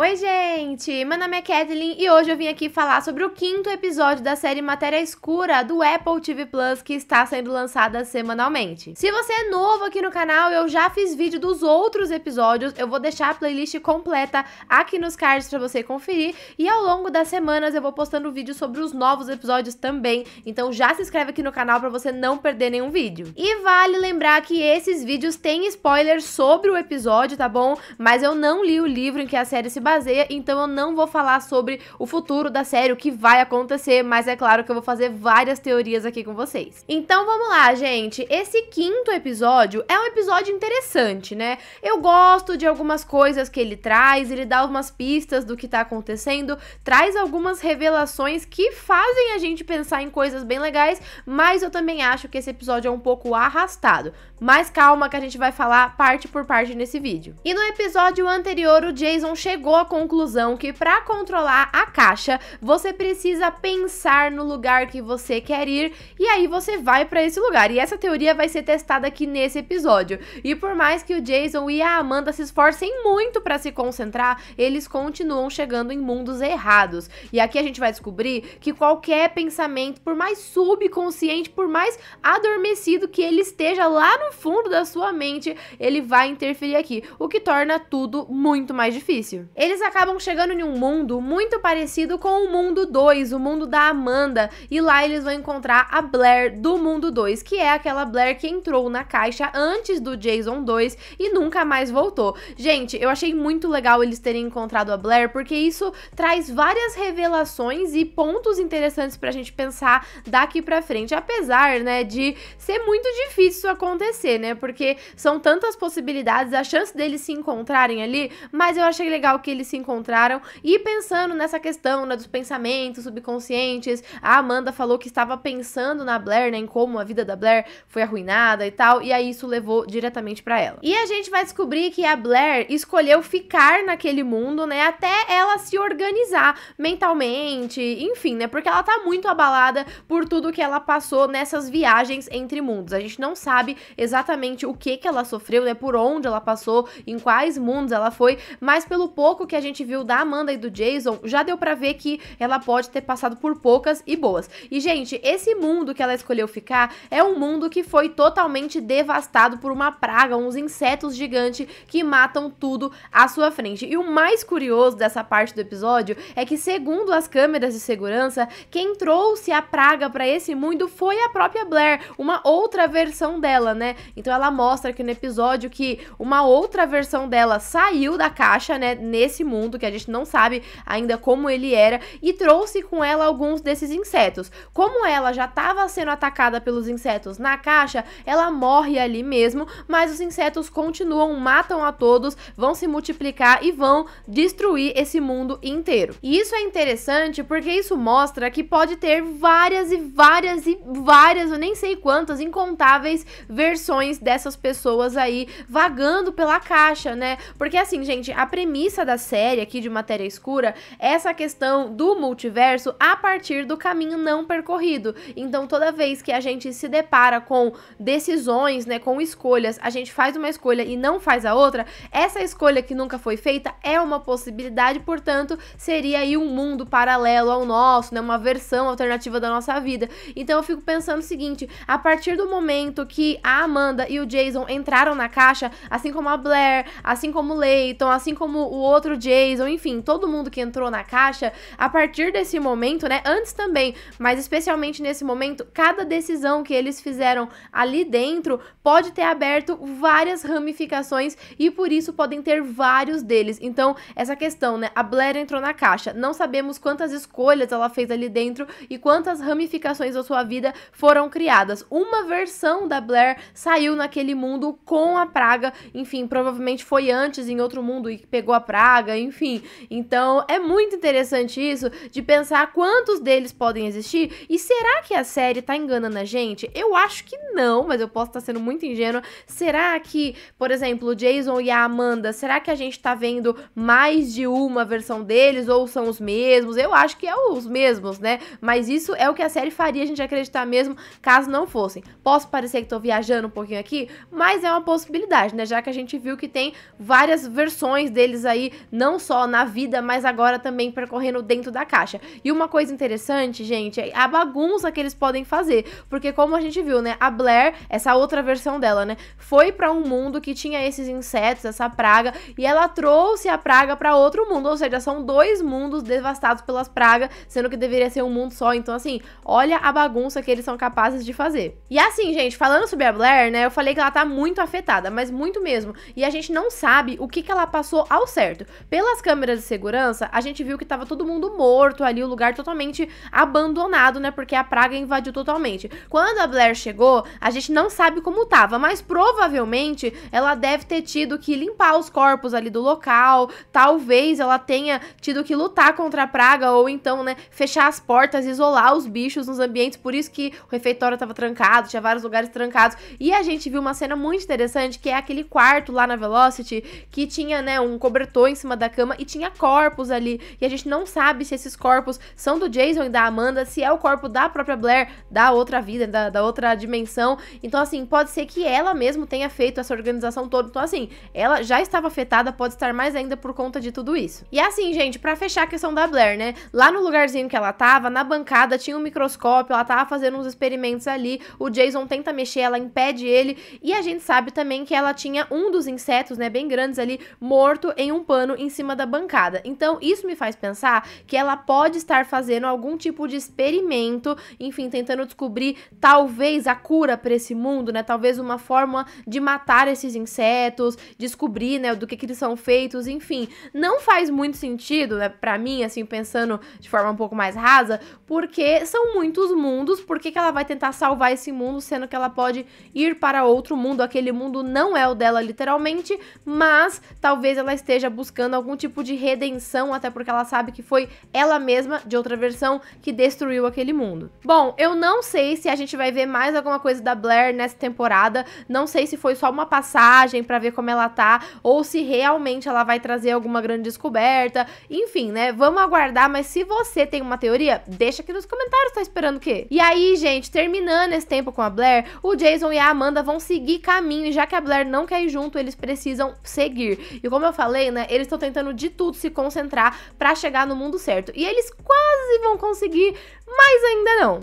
Oi, gente! Meu nome é Kathleen e hoje eu vim aqui falar sobre o quinto episódio da série Matéria Escura do Apple TV Plus que está sendo lançada semanalmente. Se você é novo aqui no canal, eu já fiz vídeo dos outros episódios, eu vou deixar a playlist completa aqui nos cards para você conferir e ao longo das semanas eu vou postando vídeos sobre os novos episódios também, então já se inscreve aqui no canal para você não perder nenhum vídeo. E vale lembrar que esses vídeos têm spoilers sobre o episódio, tá bom? Mas eu não li o livro em que a série se baseia, então eu não vou falar sobre o futuro da série, o que vai acontecer, mas é claro que eu vou fazer várias teorias aqui com vocês. Então vamos lá, gente. Esse quinto episódio é um episódio interessante, né? Eu gosto de algumas coisas que ele traz, ele dá algumas pistas do que tá acontecendo, traz algumas revelações que fazem a gente pensar em coisas bem legais, mas eu também acho que esse episódio é um pouco arrastado. Mas calma que a gente vai falar parte por parte nesse vídeo. E no episódio anterior, o Jason chegou à conclusão que para controlar a caixa, você precisa pensar no lugar que você quer ir e aí você vai para esse lugar. E essa teoria vai ser testada aqui nesse episódio. E por mais que o Jason e a Amanda se esforcem muito para se concentrar, eles continuam chegando em mundos errados. E aqui a gente vai descobrir que qualquer pensamento, por mais subconsciente, por mais adormecido que ele esteja lá no fundo da sua mente, ele vai interferir aqui, o que torna tudo muito mais difícil. Eles acabam chegando em um mundo muito parecido com o mundo 2, o mundo da Amanda, e lá eles vão encontrar a Blair do mundo 2, que é aquela Blair que entrou na caixa antes do Jason 2 e nunca mais voltou. Gente, eu achei muito legal eles terem encontrado a Blair, porque isso traz várias revelações e pontos interessantes pra gente pensar daqui pra frente, apesar, né, de ser muito difícil isso acontecer, né, porque são tantas possibilidades, a chance deles se encontrarem ali, mas eu achei legal que eles eles se encontraram e pensando nessa questão né, dos pensamentos subconscientes. A Amanda falou que estava pensando na Blair, né, em como a vida da Blair foi arruinada e tal, e aí isso levou diretamente para ela. E a gente vai descobrir que a Blair escolheu ficar naquele mundo, né, até ela se organizar mentalmente, enfim, né, porque ela tá muito abalada por tudo que ela passou nessas viagens entre mundos. A gente não sabe exatamente o que que ela sofreu, né, por onde ela passou, em quais mundos ela foi, mas pelo pouco que a gente viu da Amanda e do Jason, já deu para ver que ela pode ter passado por poucas e boas. E, gente, esse mundo que ela escolheu ficar é um mundo que foi totalmente devastado por uma praga, uns insetos gigantes que matam tudo à sua frente. E o mais curioso dessa parte do episódio é que, segundo as câmeras de segurança, quem trouxe a praga para esse mundo foi a própria Blair, uma outra versão dela, né? Então ela mostra aqui no episódio que uma outra versão dela saiu da caixa, né? Nesse desse mundo que a gente não sabe ainda como ele era e trouxe com ela alguns desses insetos. Como ela já estava sendo atacada pelos insetos na caixa, ela morre ali mesmo, mas os insetos continuam, matam a todos, vão se multiplicar e vão destruir esse mundo inteiro. E isso é interessante porque isso mostra que pode ter várias e várias e várias, eu nem sei quantas, incontáveis versões dessas pessoas aí vagando pela caixa, né? Porque assim, gente, a premissa da série aqui de matéria escura essa questão do multiverso a partir do caminho não percorrido. Então, toda vez que a gente se depara com decisões, né, com escolhas, a gente faz uma escolha e não faz a outra, essa escolha que nunca foi feita é uma possibilidade, portanto, seria aí um mundo paralelo ao nosso, né, uma versão alternativa da nossa vida. Então, eu fico pensando o seguinte, a partir do momento que a Amanda e o Jason entraram na caixa, assim como a Blair, assim como o Leighton, assim como o outro outro Jason, enfim, todo mundo que entrou na caixa, a partir desse momento, né? Antes também, mas especialmente nesse momento, cada decisão que eles fizeram ali dentro pode ter aberto várias ramificações e por isso podem ter vários deles. Então, essa questão, né? A Blair entrou na caixa. Não sabemos quantas escolhas ela fez ali dentro e quantas ramificações da sua vida foram criadas. Uma versão da Blair saiu naquele mundo com a praga, enfim, provavelmente foi antes em outro mundo e pegou a praga paga, enfim. Então é muito interessante isso de pensar quantos deles podem existir e será que a série tá enganando a gente? Eu acho que não, mas eu posso estar tá sendo muito ingênua. Será que, por exemplo, o Jason e a Amanda, será que a gente tá vendo mais de uma versão deles ou são os mesmos? Eu acho que é os mesmos, né? Mas isso é o que a série faria a gente acreditar mesmo caso não fossem. Posso parecer que tô viajando um pouquinho aqui, mas é uma possibilidade, né? Já que a gente viu que tem várias versões deles aí não só na vida, mas agora também percorrendo dentro da caixa. E uma coisa interessante, gente, é a bagunça que eles podem fazer, porque como a gente viu, né, a Blair, essa outra versão dela, né, foi para um mundo que tinha esses insetos, essa praga, e ela trouxe a praga para outro mundo, ou seja, são dois mundos devastados pelas pragas, sendo que deveria ser um mundo só. Então, assim, olha a bagunça que eles são capazes de fazer. E assim, gente, falando sobre a Blair, né, eu falei que ela tá muito afetada, mas muito mesmo. E a gente não sabe o que que ela passou ao certo. Pelas câmeras de segurança, a gente viu que tava todo mundo morto ali, o lugar totalmente abandonado, né? Porque a praga invadiu totalmente. Quando a Blair chegou, a gente não sabe como tava, mas provavelmente ela deve ter tido que limpar os corpos ali do local, talvez ela tenha tido que lutar contra a praga ou então, né, fechar as portas, isolar os bichos nos ambientes, por isso que o refeitório tava trancado, tinha vários lugares trancados. E a gente viu uma cena muito interessante, que é aquele quarto lá na Velocity que tinha, né, um cobertor em cima cima da cama e tinha corpos ali. E a gente não sabe se esses corpos são do Jason e da Amanda, se é o corpo da própria Blair, da outra vida, da, da outra dimensão. Então, assim, pode ser que ela mesmo tenha feito essa organização toda. Então, assim, ela já estava afetada, pode estar mais ainda por conta de tudo isso. E assim, gente, para fechar a questão da Blair, né? Lá no lugarzinho que ela tava, na bancada, tinha um microscópio, ela tava fazendo uns experimentos ali. O Jason tenta mexer, ela impede ele. E a gente sabe também que ela tinha um dos insetos, né, bem grandes ali, morto em um pano em cima da bancada. Então, isso me faz pensar que ela pode estar fazendo algum tipo de experimento, enfim, tentando descobrir talvez a cura para esse mundo, né? Talvez uma forma de matar esses insetos, descobrir, né, do que, que eles são feitos, enfim. Não faz muito sentido, né, para mim, assim, pensando de forma um pouco mais rasa, porque são muitos mundos, por que, que ela vai tentar salvar esse mundo, sendo que ela pode ir para outro mundo, aquele mundo não é o dela literalmente, mas talvez ela esteja buscando buscando algum tipo de redenção, até porque ela sabe que foi ela mesma de outra versão que destruiu aquele mundo. Bom, eu não sei se a gente vai ver mais alguma coisa da Blair nessa temporada, não sei se foi só uma passagem para ver como ela tá ou se realmente ela vai trazer alguma grande descoberta. Enfim, né? Vamos aguardar, mas se você tem uma teoria, deixa aqui nos comentários, tá esperando o quê? E aí, gente, terminando esse tempo com a Blair, o Jason e a Amanda vão seguir caminho, e já que a Blair não quer ir junto, eles precisam seguir. E como eu falei, né, eles estão estão tentando de tudo se concentrar para chegar no mundo certo. E eles quase vão conseguir, mas ainda não.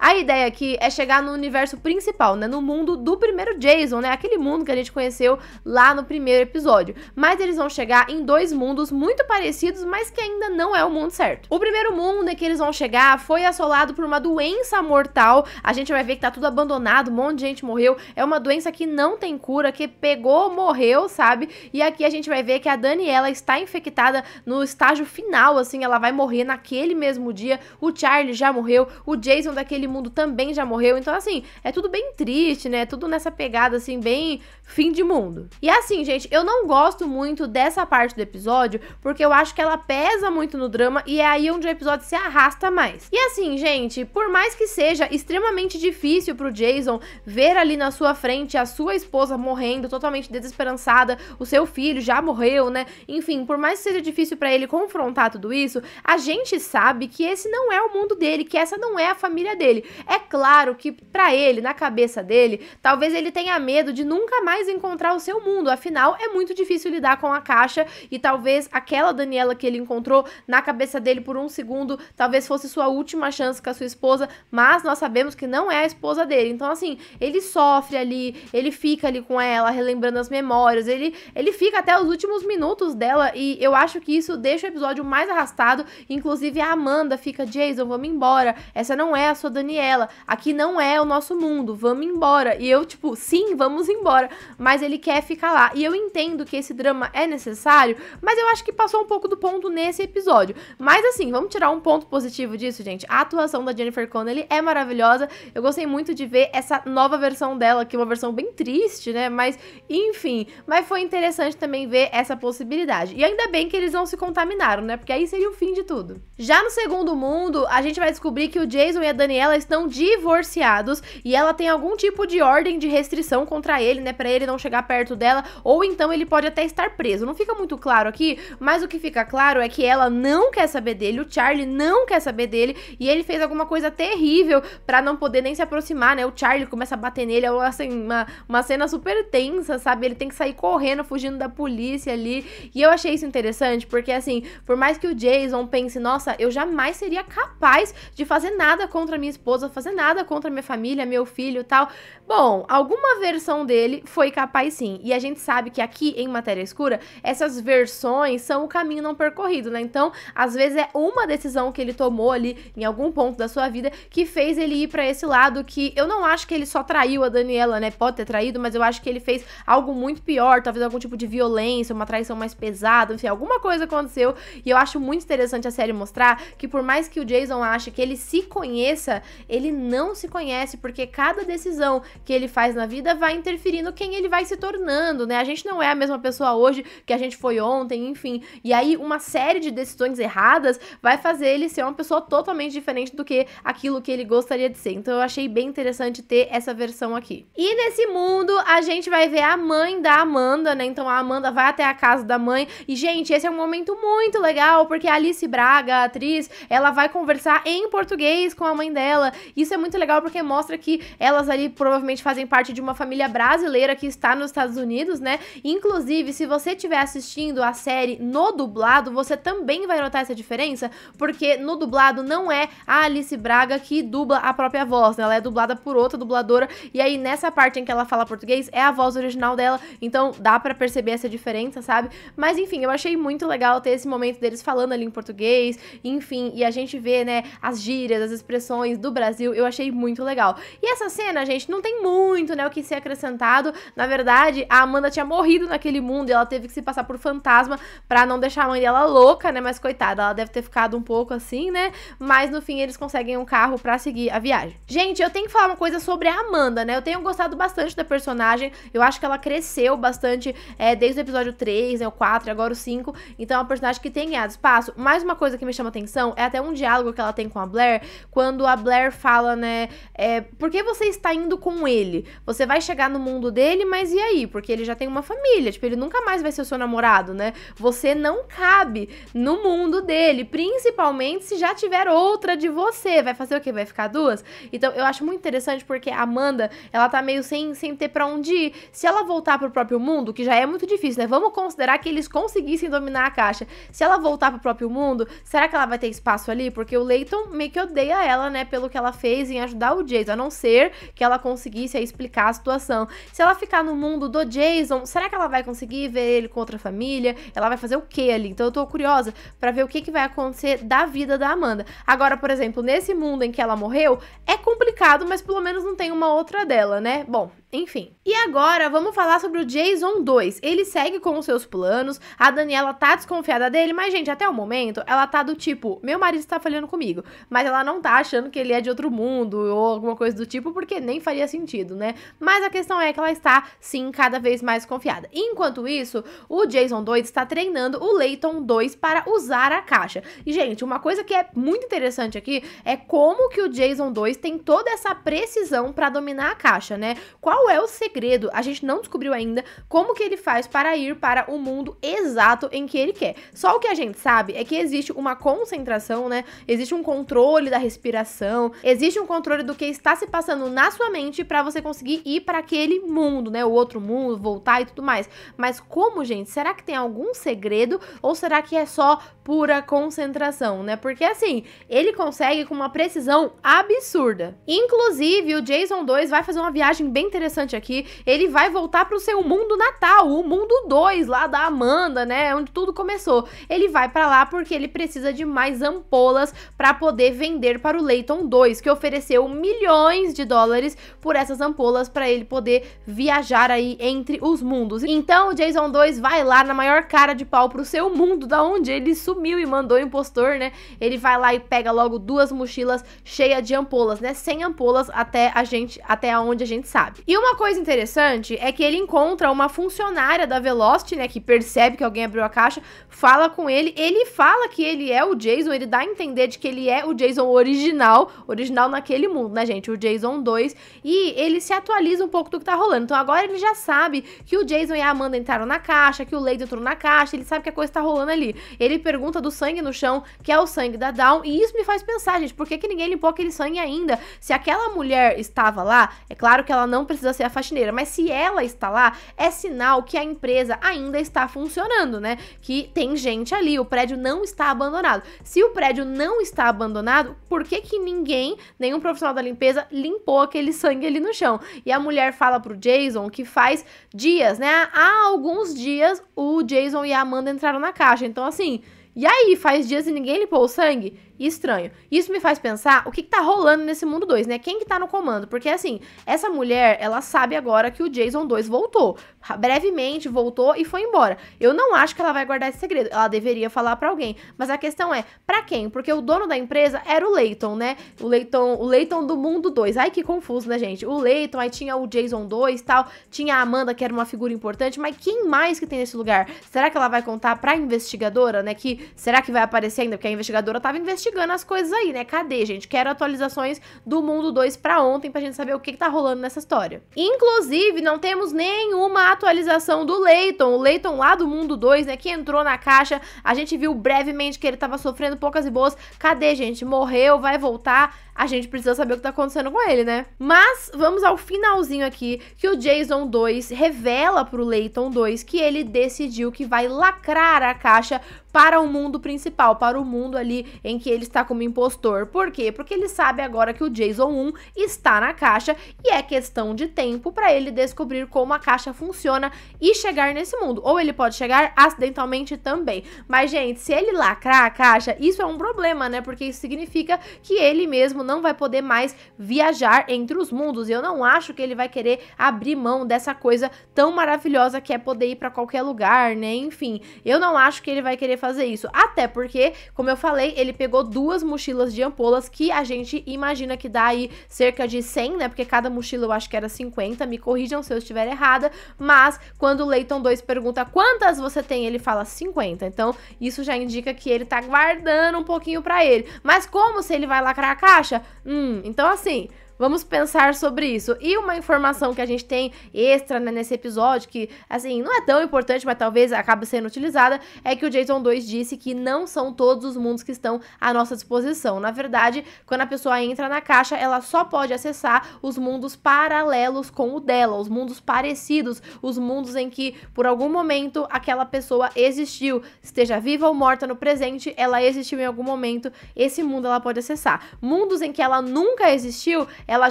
A ideia aqui é chegar no universo principal, né? No mundo do primeiro Jason, né? Aquele mundo que a gente conheceu lá no primeiro episódio. Mas eles vão chegar em dois mundos muito parecidos, mas que ainda não é o mundo certo. O primeiro mundo em que eles vão chegar foi assolado por uma doença mortal. A gente vai ver que tá tudo abandonado, um monte de gente morreu. É uma doença que não tem cura, que pegou, morreu, sabe? E aqui a gente vai ver que a Daniela está infectada no estágio final, assim, ela vai morrer naquele mesmo dia. O Charlie já morreu, o Jason daquele mundo também já morreu. Então, assim, é tudo bem triste, né? Tudo nessa pegada, assim, bem fim de mundo. E assim, gente, eu não gosto muito dessa parte do episódio, porque eu acho que ela pesa muito no drama e é aí onde o episódio se arrasta mais. E assim, gente, por mais que seja extremamente difícil pro Jason ver ali na sua frente a sua esposa morrendo, totalmente desesperançada, o seu filho já morreu, né? Enfim, por mais que seja difícil para ele confrontar tudo isso, a gente sabe que esse não é o mundo dele, que essa não é a família dele dele. É claro que para ele, na cabeça dele, talvez ele tenha medo de nunca mais encontrar o seu mundo. Afinal, é muito difícil lidar com a caixa e talvez aquela Daniela que ele encontrou na cabeça dele por um segundo, talvez fosse sua última chance com a sua esposa, mas nós sabemos que não é a esposa dele. Então, assim, ele sofre ali, ele fica ali com ela, relembrando as memórias, ele, ele fica até os últimos minutos dela e eu acho que isso deixa o episódio mais arrastado. Inclusive, a Amanda fica, Jason, vamos embora. Essa não é a sua Daniela Daniela, aqui não é o nosso mundo, vamos embora. E eu, tipo, sim, vamos embora, mas ele quer ficar lá. E eu entendo que esse drama é necessário, mas eu acho que passou um pouco do ponto nesse episódio. Mas assim, vamos tirar um ponto positivo disso, gente. A atuação da Jennifer Connelly é maravilhosa. Eu gostei muito de ver essa nova versão dela, que é uma versão bem triste, né? Mas, enfim, mas foi interessante também ver essa possibilidade. E ainda bem que eles não se contaminaram, né? Porque aí seria o fim de tudo. Já no segundo mundo, a gente vai descobrir que o Jason e a Daniela estão divorciados e ela tem algum tipo de ordem de restrição contra ele, né, para ele não chegar perto dela, ou então ele pode até estar preso. Não fica muito claro aqui, mas o que fica claro é que ela não quer saber dele, o Charlie não quer saber dele e ele fez alguma coisa terrível para não poder nem se aproximar, né? O Charlie começa a bater nele, é assim, uma, uma cena super tensa, sabe? Ele tem que sair correndo, fugindo da polícia ali. E eu achei isso interessante, porque assim, por mais que o Jason pense, nossa, eu jamais seria capaz de fazer nada contra minha esposa fazer nada contra minha família, meu filho tal. Bom, alguma versão dele foi capaz sim. E a gente sabe que aqui em Matéria Escura, essas versões são o caminho não percorrido, né? Então, às vezes é uma decisão que ele tomou ali em algum ponto da sua vida que fez ele ir para esse lado que eu não acho que ele só traiu a Daniela, né? Pode ter traído, mas eu acho que ele fez algo muito pior, talvez algum tipo de violência, uma traição mais pesada, enfim, alguma coisa aconteceu. E eu acho muito interessante a série mostrar que por mais que o Jason ache que ele se conheça, ele não se conhece, porque cada decisão que ele faz na vida vai interferindo quem ele vai se tornando, né? A gente não é a mesma pessoa hoje que a gente foi ontem, enfim. E aí, uma série de decisões erradas vai fazer ele ser uma pessoa totalmente diferente do que aquilo que ele gostaria de ser. Então, eu achei bem interessante ter essa versão aqui. E nesse mundo, a gente vai ver a mãe da Amanda, né? Então, a Amanda vai até a casa da mãe. E, gente, esse é um momento muito legal, porque a Alice Braga, a atriz, ela vai conversar em português com a mãe dela dela. Isso é muito legal porque mostra que elas ali provavelmente fazem parte de uma família brasileira que está nos Estados Unidos, né? Inclusive, se você estiver assistindo a série no dublado, você também vai notar essa diferença, porque no dublado não é a Alice Braga que dubla a própria voz, né? Ela é dublada por outra dubladora, e aí nessa parte em que ela fala português é a voz original dela, então dá para perceber essa diferença, sabe? Mas enfim, eu achei muito legal ter esse momento deles falando ali em português, enfim, e a gente vê, né, as gírias, as expressões do do Brasil, eu achei muito legal. E essa cena, gente, não tem muito, né, o que ser acrescentado. Na verdade, a Amanda tinha morrido naquele mundo e ela teve que se passar por fantasma para não deixar a mãe dela louca, né? Mas coitada, ela deve ter ficado um pouco assim, né? Mas no fim eles conseguem um carro para seguir a viagem. Gente, eu tenho que falar uma coisa sobre a Amanda, né? Eu tenho gostado bastante da personagem. Eu acho que ela cresceu bastante é, desde o episódio 3, né, o 4, agora o 5. Então é uma personagem que tem ganhado espaço. Mais uma coisa que me chama atenção é até um diálogo que ela tem com a Blair, quando a Blair Claire fala, né? É, por que você está indo com ele? Você vai chegar no mundo dele, mas e aí? Porque ele já tem uma família, tipo, ele nunca mais vai ser o seu namorado, né? Você não cabe no mundo dele, principalmente se já tiver outra de você. Vai fazer o quê? Vai ficar duas? Então, eu acho muito interessante porque a Amanda, ela tá meio sem, sem ter pra onde ir. Se ela voltar pro próprio mundo, que já é muito difícil, né? Vamos considerar que eles conseguissem dominar a caixa. Se ela voltar pro próprio mundo, será que ela vai ter espaço ali? Porque o Leighton meio que odeia ela, né? Pelo esforço que ela fez em ajudar o Jason, a não ser que ela conseguisse explicar a situação. Se ela ficar no mundo do Jason, será que ela vai conseguir ver ele com outra família? Ela vai fazer o que ali? Então eu tô curiosa para ver o que, que vai acontecer da vida da Amanda. Agora, por exemplo, nesse mundo em que ela morreu, é complicado, mas pelo menos não tem uma outra dela, né? Bom, enfim. E agora vamos falar sobre o Jason 2. Ele segue com os seus planos, a Daniela tá desconfiada dele, mas, gente, até o momento ela tá do tipo: meu marido está falhando comigo, mas ela não tá achando que ele é de outro mundo ou alguma coisa do tipo, porque nem faria sentido, né? Mas a questão é que ela está, sim, cada vez mais confiada. Enquanto isso, o Jason 2 está treinando o Leighton 2 para usar a caixa. E, gente, uma coisa que é muito interessante aqui é como que o Jason 2 tem toda essa precisão para dominar a caixa, né? Qual qual é o segredo? A gente não descobriu ainda como que ele faz para ir para o mundo exato em que ele quer. Só o que a gente sabe é que existe uma concentração, né? Existe um controle da respiração, existe um controle do que está se passando na sua mente para você conseguir ir para aquele mundo, né? O outro mundo, voltar e tudo mais. Mas como, gente? Será que tem algum segredo ou será que é só pura concentração, né? Porque assim, ele consegue com uma precisão absurda. Inclusive, o Jason 2 vai fazer uma viagem bem interessante interessante aqui. Ele vai voltar pro seu mundo natal, o mundo 2 lá da Amanda, né? Onde tudo começou. Ele vai para lá porque ele precisa de mais ampolas para poder vender para o Leighton 2, que ofereceu milhões de dólares por essas ampolas para ele poder viajar aí entre os mundos. Então o Jason 2 vai lá na maior cara de pau pro seu mundo, da onde ele sumiu e mandou o impostor, né? Ele vai lá e pega logo duas mochilas cheias de ampolas, né? Sem ampolas até a gente, até onde a gente sabe. E uma coisa interessante é que ele encontra uma funcionária da Velocity, né, que percebe que alguém abriu a caixa, fala com ele, ele fala que ele é o Jason, ele dá a entender de que ele é o Jason original, original naquele mundo, né, gente, o Jason 2, e ele se atualiza um pouco do que tá rolando. Então agora ele já sabe que o Jason e a Amanda entraram na caixa, que o Lady entrou na caixa, ele sabe que a coisa tá rolando ali. Ele pergunta do sangue no chão, que é o sangue da Dawn, e isso me faz pensar, gente, por que, que ninguém limpou aquele sangue ainda? Se aquela mulher estava lá, é claro que ela não precisa precisa ser a faxineira. Mas se ela está lá, é sinal que a empresa ainda está funcionando, né? Que tem gente ali, o prédio não está abandonado. Se o prédio não está abandonado, por que que ninguém, nenhum profissional da limpeza, limpou aquele sangue ali no chão? E a mulher fala pro Jason que faz dias, né? Há alguns dias o Jason e a Amanda entraram na caixa. Então, assim, e aí, faz dias e ninguém limpou o sangue? e estranho. Isso me faz pensar o que, que tá rolando nesse mundo 2, né? Quem que tá no comando? Porque assim, essa mulher, ela sabe agora que o Jason 2 voltou. Brevemente voltou e foi embora. Eu não acho que ela vai guardar esse segredo. Ela deveria falar para alguém. Mas a questão é, para quem? Porque o dono da empresa era o Leighton, né? O Leighton, o Leighton do mundo 2. Ai que confuso, né, gente? O Leighton, aí tinha o Jason 2, tal, tinha a Amanda que era uma figura importante, mas quem mais que tem nesse lugar? Será que ela vai contar para investigadora, né, que será que vai aparecer ainda porque a investigadora tava investigando investigando as coisas aí, né? Cadê, gente? Quero atualizações do Mundo 2 para ontem pra gente saber o que, que tá rolando nessa história. Inclusive, não temos nenhuma atualização do Leighton, o Leighton lá do Mundo 2, né, que entrou na caixa. A gente viu brevemente que ele tava sofrendo poucas e boas. Cadê, gente? Morreu, vai voltar? A gente precisa saber o que tá acontecendo com ele, né? Mas vamos ao finalzinho aqui, que o Jason 2 revela pro Leighton 2 que ele decidiu que vai lacrar a caixa para o mundo principal, para o mundo ali em que ele está como impostor. Por quê? Porque ele sabe agora que o Jason 1 está na caixa e é questão de tempo para ele descobrir como a caixa funciona e chegar nesse mundo. Ou ele pode chegar acidentalmente também. Mas, gente, se ele lacrar a caixa, isso é um problema, né? Porque isso significa que ele mesmo não vai poder mais viajar entre os mundos. E eu não acho que ele vai querer abrir mão dessa coisa tão maravilhosa que é poder ir para qualquer lugar, né? Enfim, eu não acho que ele vai querer fazer isso. Até porque, como eu falei, ele pegou duas mochilas de ampolas que a gente imagina que dá aí cerca de 100, né? Porque cada mochila eu acho que era 50. Me corrijam se eu estiver errada. Mas quando o Leighton 2 pergunta quantas você tem, ele fala 50. Então isso já indica que ele tá guardando um pouquinho para ele. Mas como se ele vai lacrar a caixa? Hum, então assim. Vamos pensar sobre isso. E uma informação que a gente tem extra né, nesse episódio, que assim, não é tão importante, mas talvez acabe sendo utilizada, é que o Jason 2 disse que não são todos os mundos que estão à nossa disposição. Na verdade, quando a pessoa entra na caixa, ela só pode acessar os mundos paralelos com o dela, os mundos parecidos, os mundos em que, por algum momento, aquela pessoa existiu. Esteja viva ou morta no presente, ela existiu em algum momento, esse mundo ela pode acessar. Mundos em que ela nunca existiu, ela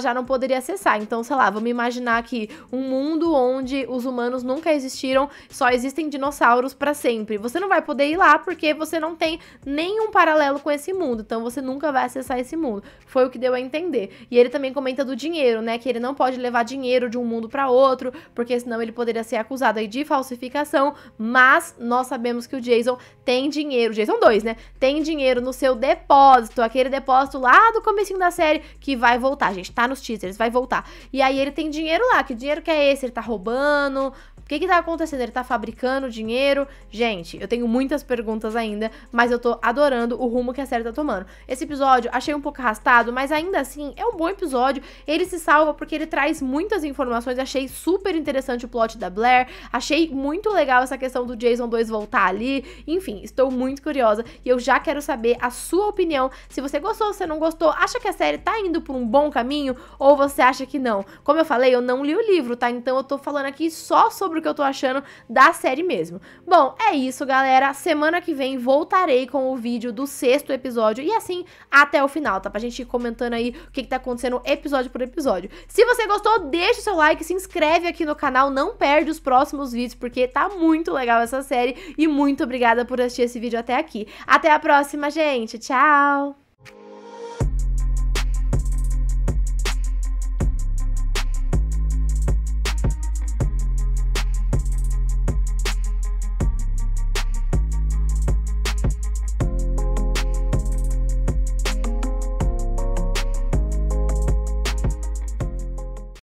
já não poderia acessar. Então, sei lá, vamos imaginar aqui um mundo onde os humanos nunca existiram, só existem dinossauros para sempre. Você não vai poder ir lá porque você não tem nenhum paralelo com esse mundo, então você nunca vai acessar esse mundo. Foi o que deu a entender. E ele também comenta do dinheiro, né, que ele não pode levar dinheiro de um mundo para outro, porque senão ele poderia ser acusado aí de falsificação, mas nós sabemos que o Jason tem dinheiro, Jason 2, né? Tem dinheiro no seu depósito, aquele depósito lá do comecinho da série que vai voltar, gente gente, tá nos teasers, vai voltar. E aí ele tem dinheiro lá, que dinheiro que é esse? Ele tá roubando, o que que tá acontecendo? Ele tá fabricando dinheiro? Gente, eu tenho muitas perguntas ainda, mas eu tô adorando o rumo que a série tá tomando. Esse episódio achei um pouco arrastado, mas ainda assim é um bom episódio. Ele se salva porque ele traz muitas informações. Achei super interessante o plot da Blair. Achei muito legal essa questão do Jason 2 voltar ali. Enfim, estou muito curiosa e eu já quero saber a sua opinião. Se você gostou, se não gostou, acha que a série tá indo por um bom caminho ou você acha que não? Como eu falei, eu não li o livro, tá? Então eu tô falando aqui só sobre sobre o que eu tô achando da série mesmo. Bom, é isso, galera. Semana que vem voltarei com o vídeo do sexto episódio e assim até o final, tá? Pra gente ir comentando aí o que, que tá acontecendo episódio por episódio. Se você gostou, deixa o seu like, se inscreve aqui no canal, não perde os próximos vídeos, porque tá muito legal essa série. E muito obrigada por assistir esse vídeo até aqui. Até a próxima, gente. Tchau!